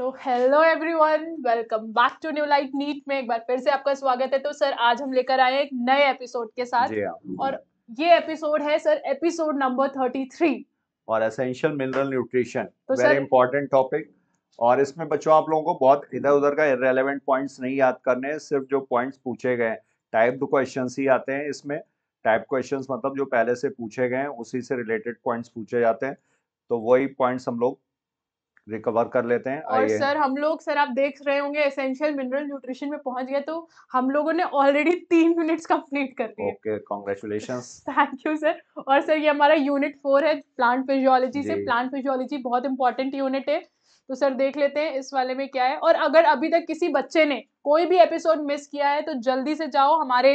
तो hello everyone welcome back to New Light NEET में एक बार फिर से आपका स्वागत है तो सर आज हम लेकर आए एक नए एपिसोड के साथ हाँ। और ये एपिसोड है sir episode number thirty three और essential mineral nutrition very important topic और इसमें बच्चों आप लोगों को बहुत इधर उधर का इरेलीवेंट पॉइंट्स नहीं याद करने सिर्फ जो पॉइंट्स पूछे गए टाइप दो क्वेश्चन ही आते हैं इसमें टाइप क्वेश्चंस मतलब जो पहले से पूछे गए हैं उसी से रिलेटेड पॉइंट्स पूछे जाते हैं तो वही पॉइंट्स हम लोग रिकवर कर लेते हैं और सर हम लोग सर आप देख रहे होंगे एसेंशियल मिनरल न्यूट्रिशन में पहुंच गए तो हम लोगों ने ऑलरेडी तीन मिनट्स कंप्लीट कर दिए okay congratulation thank you sir और सर ये हमारा यूनिट फोर है प्लांट फिजियोलॉजी से प्लांट फिजियोलॉजी बहुत इंपॉर्टेंट यूनिट है तो सर देख लेते हैं इस वाले में क्या है और अगर अभी तक किसी बच्चे ने कोई भी एपिसोड मिस किया है तो जल्दी से जाओ हमारे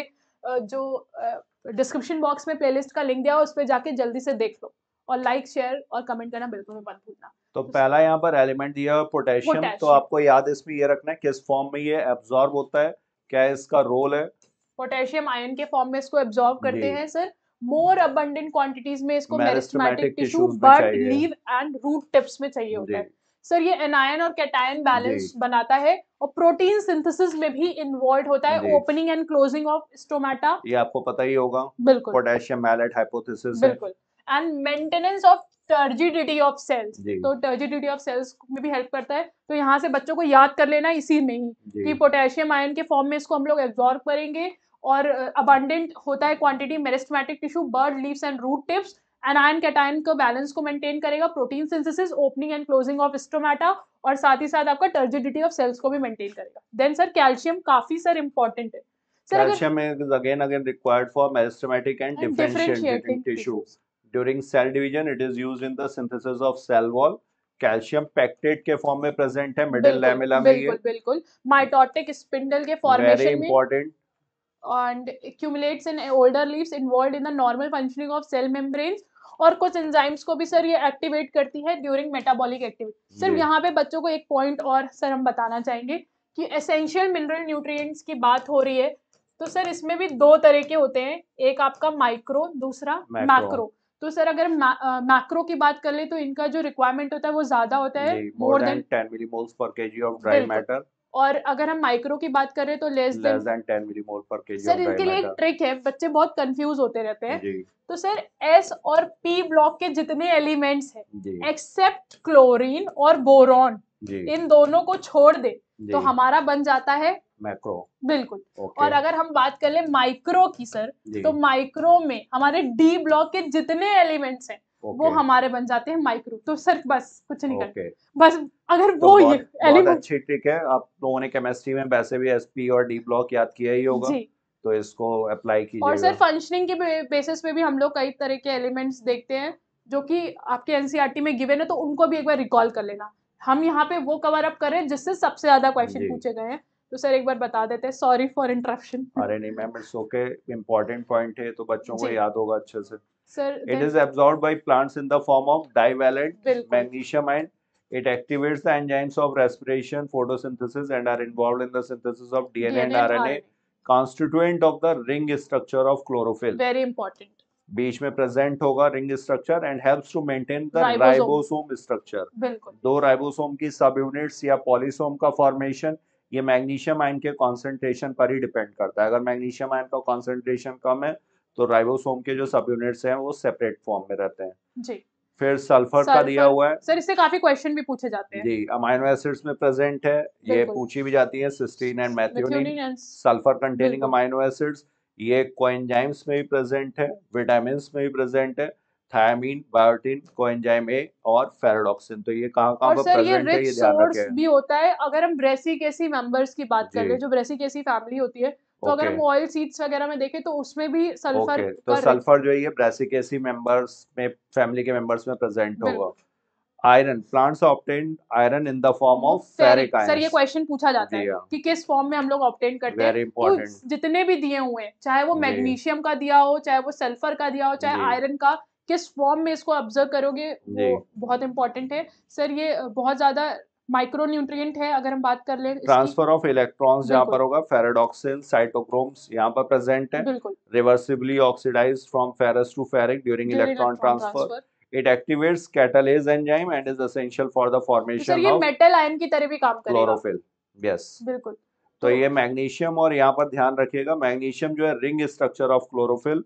जो डिस्क्रिप्शन बॉक्स में प्लेलिस्ट का लिंक दिया है उस पर जाके जल्दी से देख लो और लाइक शेयर और कमेंट करना बिल्कुल भी मत भूलना तो, तो पहला यहाँ पर एलिमेंट दिया है पोटेशियम तो आपको याद इसमें ये रखना है किस फॉर्म में ये एब्जॉर्ब होता है क्या इसका रोल है पोटेशियम आयन के फॉर्म में इसको एब्जॉर्ब करते हैं सर मोर अबंडेंट क्वांटिटीज में इसको meristematic tissue bud leave and root tips में चाहिए होता है सर ये एनायन और कैटायन बैलेंस बनाता है और प्रोटीन सिंथेसिस में भी इन्वॉल्व होता है opening and closing of stomata ये आपको पता ही होगा बिल्कुल पोटेशियम मैलेट हाइपोथेसिस बिल्कुल and maintenance of turgidity of cells तो टर्जिडिटी ऑफ सेल्स में भी हेल्प करता है तो यहाँ से बच्चों को याद कर लेना इसी में ही कि पोटेशियम आयन के फॉर्म में इसको हम लोग एब्जॉर्व करेंगे और अबंडेंट होता है quantity meristematic tissue bud leaves and root tips and ion cation का बैलेंस को मेंटेन करेगा protein synthesis opening and closing of stomata और साथ ही साथ आपका टर्जिडिटी ऑफ सेल्स को भी मेंटेन करेगा देन सर कैल्शियम काफी सर इंपॉर्टेंट है calcium is again again required for meristematic and, and differentiating tissues. During cell division it is use in the synthesis of cell wall calcium pectate के form में present है middle lamella में बिल्कुल बिल्कुल mitotic spindle के formation में important and accumulates in older leaves involved in the normal functioning of cell membranes और कुछ एंजाइम्स को भी सर ये एक्टिवेट करती है ड्यूरिंग मेटाबॉलिक एक्टिविटी सिर्फ यहाँ पे बच्चों को एक पॉइंट और सर हम बताना चाहेंगे कि एसेंशियल मिनरल न्यूट्रिएंट्स की बात हो रही है तो सर इसमें भी दो तरह के होते हैं एक आपका माइक्रो दूसरा मैक्रो तो सर अगर मैक्रो की बात कर ले तो इनका जो रिक्वायरमेंट होता है वो ज्यादा होता है more than ten millimoles per kg of dry matter और अगर हम माइक्रो की बात करें तो less than ten millimole per kg sir इनके लिए एक ट्रिक है बच्चे बहुत कंफ्यूज होते रहते हैं तो सर एस और पी ब्लॉक के जितने एलिमेंट्स हैं एक्सेप्ट क्लोरीन और बोरॉन इन दोनों को छोड़ दे तो हमारा बन जाता है मैक्रो बिल्कुल okay. और अगर हम बात कर ले माइक्रो की सर तो माइक्रो में हमारे डी ब्लॉक के जितने एलिमेंट्स हैं okay. वो हमारे बन जाते हैं माइक्रो तो सर बस कुछ नहीं okay. करते बस अगर तो वो बहुत, ये एलिमेंट अच्छी ट्रिक है आप लोगों ने केमिस्ट्री में वैसे भी एसपी और डी ब्लॉक याद किया ही होगा जी तो इसको अप्लाई कीजिए और सर फंक्शनिंग के बेसिस पे भी हम लोग कई तरह के एलिमेंट्स देखते हैं जो कि आपके एनसीईआरटी e में गिवन है तो उनको भी एक बार रिकॉल कर लेना हम यहाँ पे वो कवर अप करें जिससे सबसे ज्यादा क्वेश्चन पूछे गए हैं तो सर एक बार बता देते हैं सॉरी फॉर इंटरप्शन अरे नहीं ma'am it's okay important point है तो बच्चों को याद होगा अच्छे से sir it is absorb by plants in the form of divalent magnesium and it activates the enzymes of respiration photosynthesis and are involved in the synthesis of dna, DNA and rna constituent of the ring structure of chlorophyll very important बीच में present होगा ring structure and helps to maintain the ribosome structure दो ribosome की सब units या पॉलिसोम का formation ये magnesium ion के कॉन्सेंट्रेशन पर ही डिपेंड करता है अगर मैग्नीशियम आयन का कॉन्सेंट्रेशन कम है तो राइबोसोम के जो सब यूनिट्स हैं वो सेपरेट फॉर्म में रहते हैं जी फिर सल्फर, सल्फर का दिया हुआ है सर इससे काफी क्वेश्चन भी पूछे जाते हैं जी अमाइनो एसिड्स में प्रेजेंट है ये पूछी भी जाती है cysteine and methionine sulphur containing amino acids ये कोएंजाइम्स में भी प्रेजेंट है विटामिन में भी प्रेजेंट है थायमिन बायोटिन कोएंजाइम ए और फेरोडॉक्सिन तो ये कहाँ कहाँ पर प्रेजेंट है ये ध्यान रखें भी होता है अगर हम ब्रेसिकेसी मेंबर्स की बात कर रहे जो जो ब्रेसिकेसी फैमिली होती है तो अगर हम ऑयल सीड्स वगैरह में देखें तो उसमें भी सल्फर तो सल्फर जो है ब्रेसिकेसी मेंबर्स में फैमिली के मेंबर्स में प्रेजेंट होगा iron plants obtain iron in the form of ferric iron sir ये क्वेश्चन पूछा जाता है हाँ। कि किस फॉर्म में हम लोग ऑप्टेन करते हैं तो जितने भी दिए हुए हैं चाहे वो मैग्नीशियम का दिया हो चाहे वो सल्फर का दिया हो चाहे आयरन का किस फॉर्म में इसको ऑब्जर्व करोगे वो बहुत इंपॉर्टेंट है सर ये बहुत ज्यादा माइक्रोन्यूट्रिएंट है अगर हम बात कर लें ट्रांसफर ऑफ इलेक्ट्रॉन्स यहाँ पर होगा फेराडॉक्सिल साइटोक्रोम्स यहाँ पर प्रेजेंट है reversibly oxidise from ferrous to ferric during electron transfer it activates catalase enzyme and is essential for the formation of metal ion की तरह भी काम करेगा क्लोरोफिल यस बिल्कुल तो ये मैग्नीशियम और यहाँ पर ध्यान रखिएगा मैग्नीशियम जो है रिंग स्ट्रक्चर ऑफ क्लोरोफिल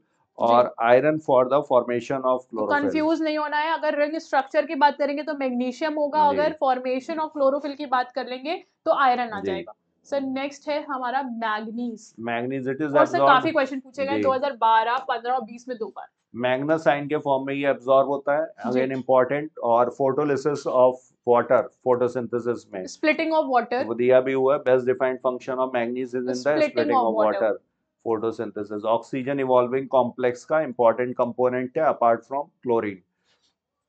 और iron for the formation of chlorophyll confuse नहीं होना है अगर रिंग स्ट्रक्चर की बात करेंगे तो मैग्नीशियम होगा अगर फॉर्मेशन ऑफ क्लोरोफिल की बात कर लेंगे तो आयरन आ जाएगा सर नेक्स्ट है हमारा manganese manganese it is sir काफी क्वेश्चन पूछे गए 2012 15 और 20 में दो बार मैग्नासाइन के फॉर्म में ये एब्जॉर्ब होता है अगेन इम्पोर्टेंट और फोटोलिसिस ऑफ वाटर फोटोसिंथेसिस में स्प्लिटिंग ऑफ वाटर दिया भी हुआ है best defined function of manganese is in the splitting of water photosynthesis oxygen evolving complex का इंपॉर्टेंट कंपोनेंट है apart from chlorine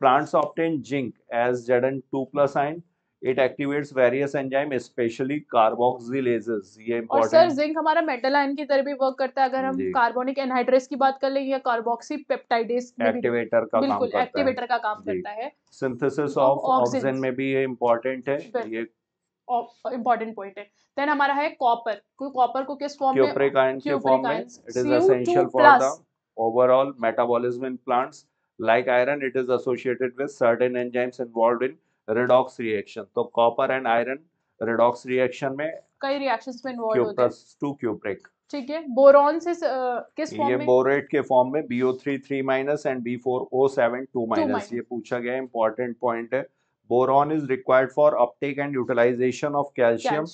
plants obtain zinc as Z N two plus ion it activates various enzyme specially carboxylases ये और sir zinc हमारा metal ion की तरह भी work करता है अगर हम कार्बोनिक एनहाइड्रेस की बात कर ले या कार्बोक्सी पेप्टाइडेस एक्टिवेटर का काम करता है एक्टिवेटर का काम करता है सिंथेसिस ऑफ ऑक्सीजन में भी ये इंपॉर्टेंट है ये इम्पोर्टेंट पॉइंट है देन हमारा है कॉपर कॉपर को किस फॉर्म में फॉर्म में it is essential for the overall metabolism in plants like iron it is associated with certain enzymes involved in redox reaction तो copper and iron redox reaction में कई reactions में involve होते हैं क्यूप्रस टू क्यूप्रिक ठीक है boron से uh, किस फॉर्म में ये बोरेट के फॉर्म में BO3 3- and seven two minus ये पूछा गया इंपॉर्टेंट पॉइंट है boron is required for uptake and utilisation of calcium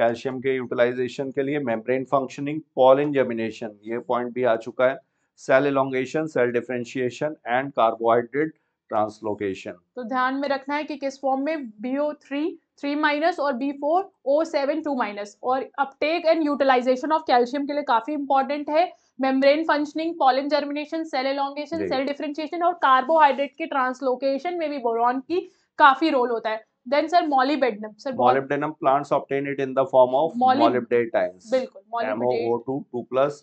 calcium के यूटिलाइजेशन के लिए मेम्ब्रेन फंक्शनिंग पॉलिन जर्मिनेशन ये पॉइंट भी आ चुका है cell elongation cell differentiation and carbohydrate translocation तो ध्यान में रखना है कि किस फॉर्म में बीओ थ्री थ्री माइनस और B four O seven two minus और uptake and utilisation of calcium के लिए काफी इंपॉर्टेंट है membrane functioning pollen germination cell elongation cell differentiation और कार्बोहाइड्रेट के ट्रांसलोकेशन में भी बोरॉन की काफी रोल होता है then sir molybdenum sir molybdenum plants obtain it in the form of molybdate ions बिल्कुल MOO2 2+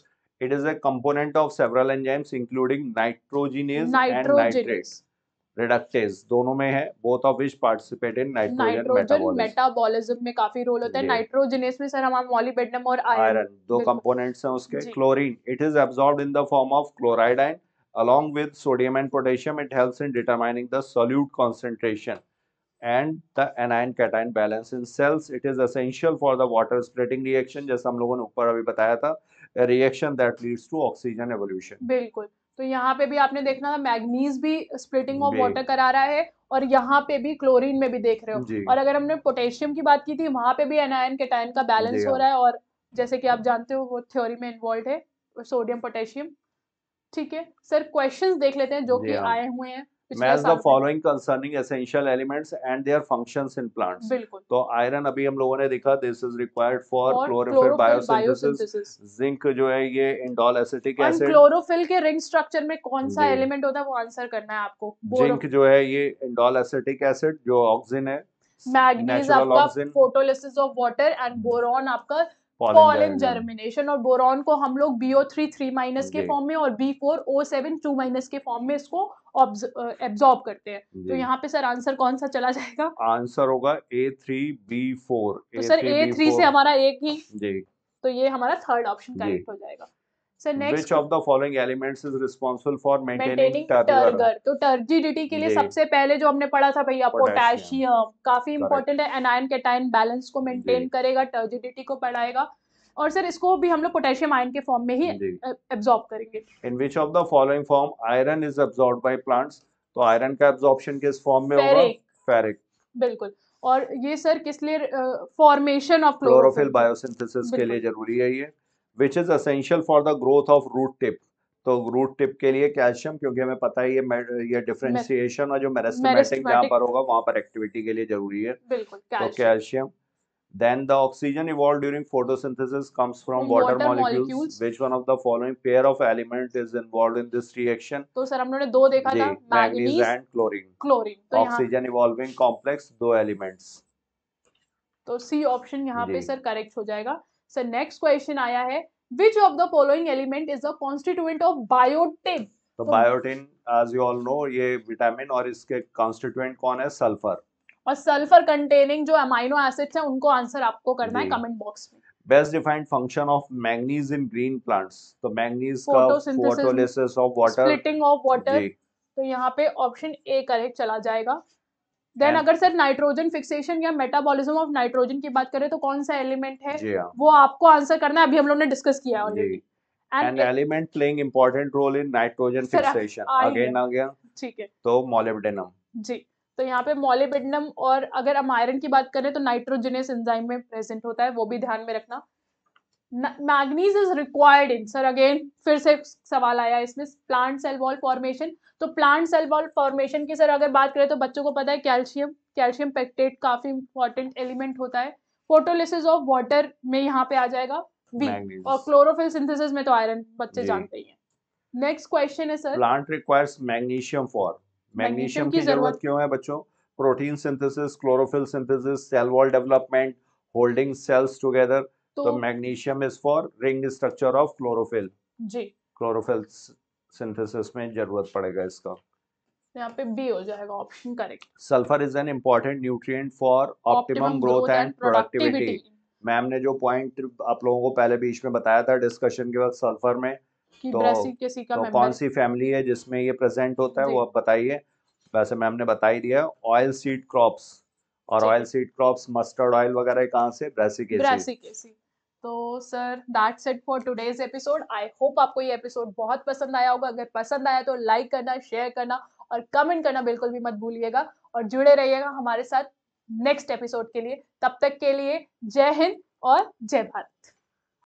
it is a component of several enzymes including nitrogenase, nitrogenase. and nitrate reductase दोनों में है both of which participate in nitrogen, nitrogen metabolism में काफी role होता है nitrogenase में sir हमारा molybdenum और iron, iron दो components हैं उसके chlorine it is absorbed in the form of chloride and Along with sodium and potassium, it helps in determining the solute concentration and the anion cation balance in cells. It is essential for the water splitting reaction, jaisa hum logon ne upar abhi bataya tha a reaction that leads to oxygen evolution bilkul तो यहाँ पे भी आपने देखना था manganese भी splitting of water करा रहा है और यहाँ पे भी क्लोरीन में भी देख रहे हो और अगर हमने पोटेशियम की बात की थी वहां पे भी एनायन केटायन का बैलेंस हो रहा है और जैसे कि आप जानते हो वो थ्योरी में इन्वॉल्व है सोडियम पोटेशियम ठीक है सर क्वेश्चंस देख लेते हैं जो कि हाँ। आए हुए हैं following concerning essential elements and their functions in plants तो आयरन अभी हम लोगों ने देखा this is required for chlorophyll biosynthesis zinc जो है ये इंडोल एसिटिक एसिड क्लोरोफिल के रिंग स्ट्रक्चर में कौन सा एलिमेंट होता है वो आंसर करना है आपको जिंक जो है ये इंडोल एसिटिक एसिड जो ऑक्सीजन है मैग्नीज आपका photolysis of water and boron आपका पॉलन जर्मिनेशन और बोरॉन को हम लोग बीओ थ्री थ्री माइनस के फॉर्म में और B four O seven two minus के फॉर्म में इसको एब्जॉर्ब करते हैं तो यहाँ पे सर आंसर कौन सा चला जाएगा आंसर होगा A three B four sir A three से हमारा एक ही तो ये हमारा थर्ड ऑप्शन करेक्ट हो जाएगा sir next which of the following elements is responsible for तो टर्जिडिटी के लिए सबसे पहले जो हमने पढ़ा था भैया पोटेशियम काफी इंपॉर्टेंट है एनायन कैटायन बैलेंस को मेंटेन करेगा टर्जिडिटी को बढ़ाएगा और सर इसको भी हम लोग पोटेशियम आयन के फॉर्म में ही एब्जॉर्ब करेंगे in which of the following form iron is absorb by plants तो आयरन का एब्जॉर्प्शन किस फॉर्म में होगा फेरिक बिल्कुल और ये सर किस लिए फॉर्मेशन ऑफ क्लोरोफिल बायोसिंथेसिस के लिए जरूरी है ये which is essential for the growth of root tip तो रूट टिप के लिए कैल्शियम क्योंकि हमें पता है ये ये डिफरेंशिएशन और जो मेरेस्टमैटिक जहाँ पर होगा वहां पर एक्टिविटी के लिए जरूरी है बिल्कुल कैल्शियम तो then the oxygen evolved during photosynthesis comes from water, water molecules. molecules which one of the following pair of element is involved in this reaction तो सर हम लोगों ने दो देखा था manganese and chlorine chlorine oxygen evolving complex दो elements तो C option यहाँ पे सर करेक्ट हो जाएगा सर नेक्स्ट क्वेश्चन आया है which of the following element is the constituent of biotin तो biotin as you all know ये विटामिन और इसके कॉन्स्टिट्यूएंट कौन है सल्फर और सल्फर कंटेनिंग जो अमाइनो एसिड्स हैं उनको आंसर आपको करना है कमेंट बॉक्स में best defined function of manganese in green plants तो मैग्नीज का photolysis of water splitting of water तो यहां पे ऑप्शन ए करेक्ट चला जाएगा देन अगर सर नाइट्रोजन फिक्सेशन या मेटाबॉलिज्म ऑफ नाइट्रोजन की बात करें तो कौन सा एलिमेंट है हाँ। वो आपको आंसर करना है अभी हम लोग ने डिस्कस किया है already and element playing important role in nitrogen fixation again आ गया ठीक है तो मोलिब्डेनम जी तो यहाँ पे मोलिबिडनम और अगर हम आयरन की बात करें तो नाइट्रोजनियस एंजाइम में प्रेजेंट होता है वो भी ध्यान में रखना manganese is required in sir again फिर से सवाल आया इसमें प्लांट सेल वॉल फॉर्मेशन तो प्लांट सेल वॉल फॉर्मेशन की सर अगर बात करें तो बच्चों को पता है कैल्शियम कैल्शियम पेक्टेट काफी इंपॉर्टेंट एलिमेंट होता है फोटोलिसिस ऑफ वाटर में यहाँ पे आ जाएगा बी और क्लोरोफिल सिंथेसिस में तो आयरन बच्चे जानते ही हैं नेक्स्ट क्वेश्चन है sir plant requires magnesium for magnesium की जरूरत क्यों है बच्चों protein synthesis chlorophyll synthesis cell wall development holding cells together तो, तो magnesium is for ring structure of chlorophyll जी क्लोरोफिल सिंथेसिस में जरूरत पड़ेगा इसका यहाँ पे बी हो जाएगा option correct sulphur is an important nutrient for optimum growth and productivity ma'am ने जो पॉइंट आप लोगों को पहले बीच में बताया था डिस्कशन के वक्त सल्फर में तो, किसी का तो कौन सी फैमिली है जिसमें ये प्रेजेंट होता है वो आप बताइए वैसे मैम ने बता ही दिया ऑयल सीड क्रॉप्स और oil seed crops mustard oil वगैरह कहाँ से ब्रेसिक एसिड तो sir that set for today's episode I hope आपको ये एपिसोड बहुत पसंद आया होगा अगर पसंद आया तो लाइक करना शेयर करना और कमेंट करना बिल्कुल भी मत भूलिएगा और जुड़े रहिएगा हमारे साथ नेक्स्ट एपिसोड के लिए तब तक के लिए जय हिंद और जय भारत